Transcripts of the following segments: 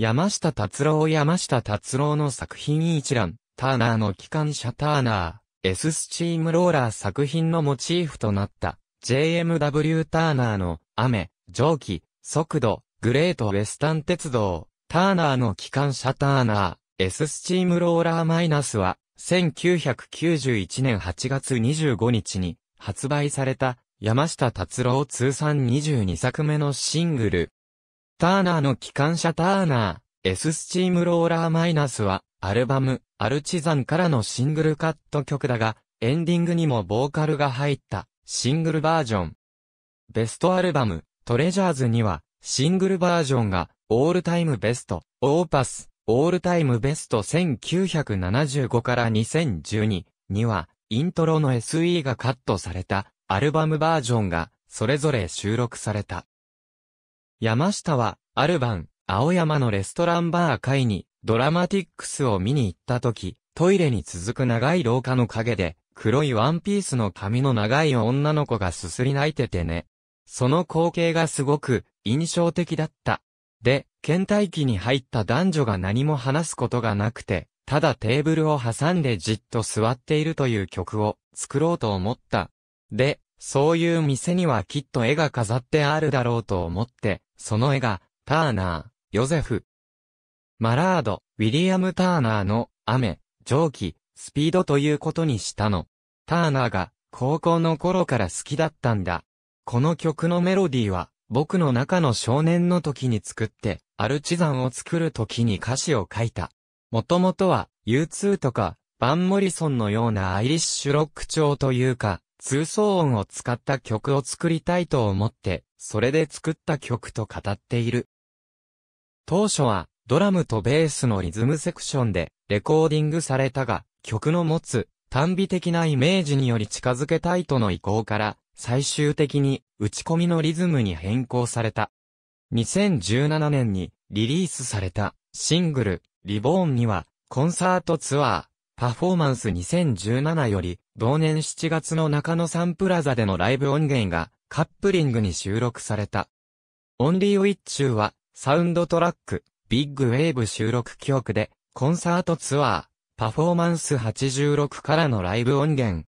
山下達郎山下達郎の作品一覧、ターナーの機関車ターナー、S スチームローラー作品のモチーフとなった、JMW ターナーの、雨、蒸気、速度、グレートウェスタン鉄道、ターナーの機関車ターナー、S スチームローラーマイナスは、1991年8月25日に発売された山下達郎通算22作目のシングル、ターナーの機関車ターナー、S スチームローラーマイナスは、アルバム、アルチザンからのシングルカット曲だが、エンディングにもボーカルが入った、シングルバージョン。ベストアルバム、トレジャーズには、シングルバージョンが、オールタイムベスト、オーパス、オールタイムベスト1975から2012には、イントロの SE がカットされた、アルバムバージョンが、それぞれ収録された。山下は、ある晩、青山のレストランバー会に、ドラマティックスを見に行った時、トイレに続く長い廊下の陰で、黒いワンピースの髪の長い女の子がすすり泣いててね。その光景がすごく、印象的だった。で、倦怠期に入った男女が何も話すことがなくて、ただテーブルを挟んでじっと座っているという曲を作ろうと思った。で、そういう店にはきっと絵が飾ってあるだろうと思って、その絵が、ターナー、ヨゼフ。マラード、ウィリアム・ターナーの、雨、蒸気、スピードということにしたの。ターナーが、高校の頃から好きだったんだ。この曲のメロディーは、僕の中の少年の時に作って、アルチザンを作る時に歌詞を書いた。もともとは、U2 とか、バン・モリソンのようなアイリッシュロック調というか、通奏音を使った曲を作りたいと思って、それで作った曲と語っている。当初は、ドラムとベースのリズムセクションでレコーディングされたが、曲の持つ単美的なイメージにより近づけたいとの意向から、最終的に打ち込みのリズムに変更された。2017年にリリースされたシングル、リボーンには、コンサートツアー、パフォーマンス2017より、同年7月の中野サンプラザでのライブ音源がカップリングに収録された。オンリーウィッチューはサウンドトラック、ビッグウェーブ収録曲で、コンサートツアー、パフォーマンス86からのライブ音源。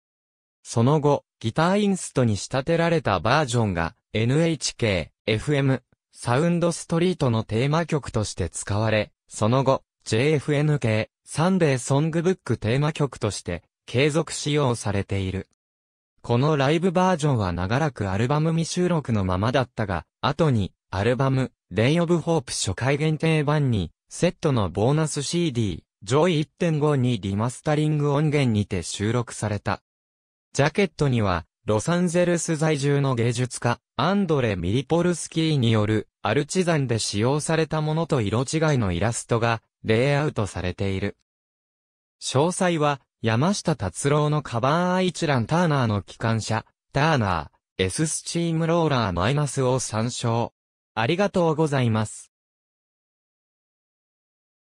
その後、ギターインストに仕立てられたバージョンが NHK、FM、サウンドストリートのテーマ曲として使われ、その後、JFNK、サンデーソングブックテーマ曲として継続使用されている。このライブバージョンは長らくアルバム未収録のままだったが、後に、アルバム、レイ・オブ・ホープ初回限定版に、セットのボーナス CD、上位1.5にリマスタリング音源にて収録された。ジャケットには、ロサンゼルス在住の芸術家、アンドレ・ミリポルスキーによる、アルチザンで使用されたものと色違いのイラストが、レイアウトされている。詳細は、山下達郎のカバーアイチランターナーの機関車、ターナー、S スチームローラーマイナスを参照。ありがとうございます。